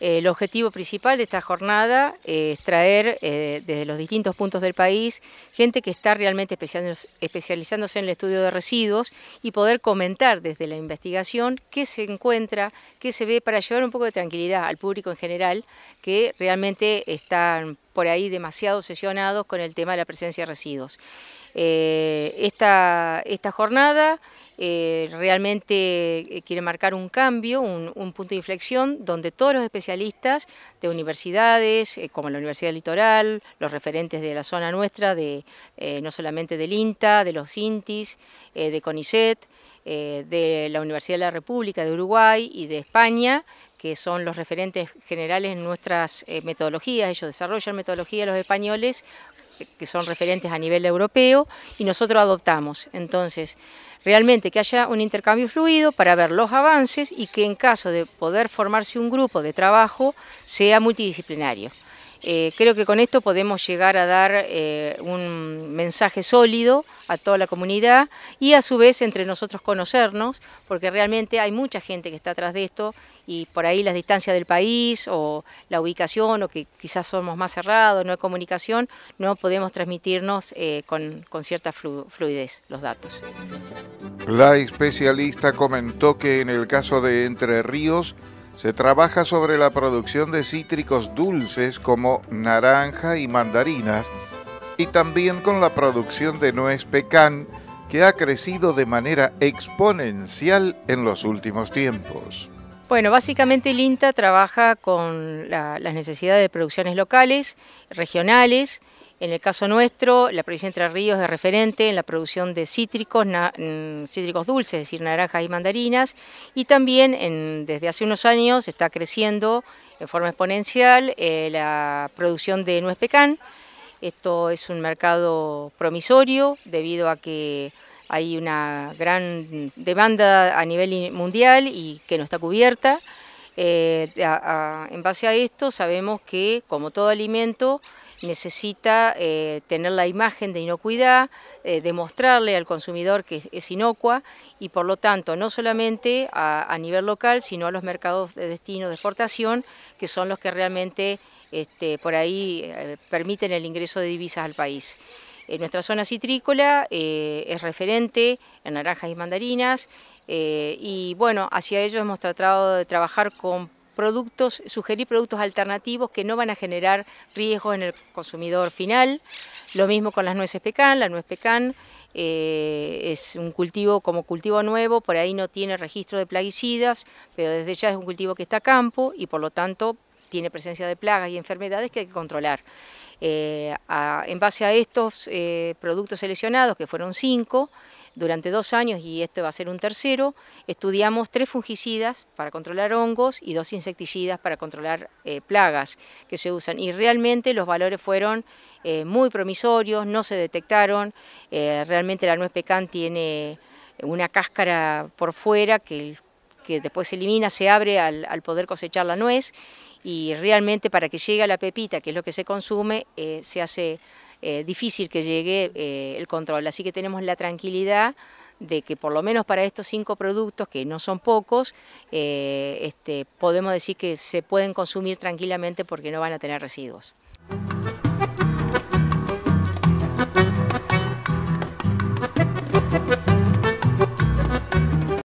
Eh, el objetivo principal de esta jornada eh, es traer eh, desde los distintos puntos del país gente que está realmente especializándose en el estudio de residuos y poder comentar desde la investigación qué se encuentra, qué se ve, para llevar un poco de tranquilidad al público en general que realmente están por ahí demasiado obsesionados con el tema de la presencia de residuos. esta, esta jornada eh, realmente eh, quiere marcar un cambio, un, punto de inflexión donde todos los especialistas de universidades, eh, como la Universidad Litoral, los referentes de la zona nuestra, de, no solamente del INTA, de los INTIS, de CONICET, de la Universidad de la República de Uruguay y de España, que son los referentes generales en nuestras metodologías, ellos desarrollan metodologías los españoles que son referentes a nivel europeo y nosotros adoptamos. Entonces, realmente que haya un intercambio fluido para ver los avances y que en caso de poder formarse un grupo de trabajo sea multidisciplinario. Eh, creo que con esto podemos llegar a dar eh, un mensaje sólido a toda la comunidad y a su vez entre nosotros conocernos, porque realmente hay mucha gente que está atrás de esto y por ahí las distancias del país o la ubicación o que quizás somos más cerrados, no hay comunicación, no podemos transmitirnos eh, con, cierta fluidez los datos. La especialista comentó que en el caso de Entre Ríos, se trabaja sobre la producción de cítricos dulces como naranja y mandarinas y también con la producción de nuez pecan que ha crecido de manera exponencial en los últimos tiempos. Bueno, básicamente Linta trabaja con las necesidades de producciones locales, regionales, en el caso nuestro, la provincia de Entre Ríos es referente en la producción de cítricos, mm, cítricos dulces, es decir, naranjas y mandarinas, y también desde hace unos años está creciendo en forma exponencial eh, la producción de nuez pecan. Esto es un mercado promisorio debido a que hay una gran demanda a nivel mundial y que no está cubierta. Eh, en base a esto sabemos que, como todo alimento, necesita eh, tener la imagen de inocuidad, eh, demostrarle al consumidor que es inocua y por lo tanto no solamente a, nivel local, sino a los mercados de destino de exportación, que son los que realmente este, por ahí eh, permiten el ingreso de divisas al país. En nuestra zona citrícola es referente en naranjas y mandarinas y bueno, hacia ello hemos tratado de trabajar con productos, sugerir productos alternativos que no van a generar riesgos en el consumidor final. Lo mismo con las nueces pecan, la nuez pecan eh, es un cultivo como cultivo nuevo, por ahí no tiene registro de plaguicidas, pero desde ya es un cultivo que está a campo y por lo tanto tiene presencia de plagas y enfermedades que hay que controlar. Eh, en base a estos eh, productos seleccionados, que fueron cinco, durante dos años, y esto va a ser un tercero, estudiamos tres fungicidas para controlar hongos y dos insecticidas para controlar eh, plagas que se usan. Y realmente los valores fueron eh, muy promisorios, no se detectaron. Eh, realmente la nuez pecan tiene una cáscara por fuera que, después se elimina, se abre al, poder cosechar la nuez y realmente para que llegue a la pepita, que es lo que se consume, se hace eh, difícil que llegue eh, el control. Así que tenemos la tranquilidad de que por lo menos para estos cinco productos, que no son pocos, eh, este, podemos decir que se pueden consumir tranquilamente porque no van a tener residuos.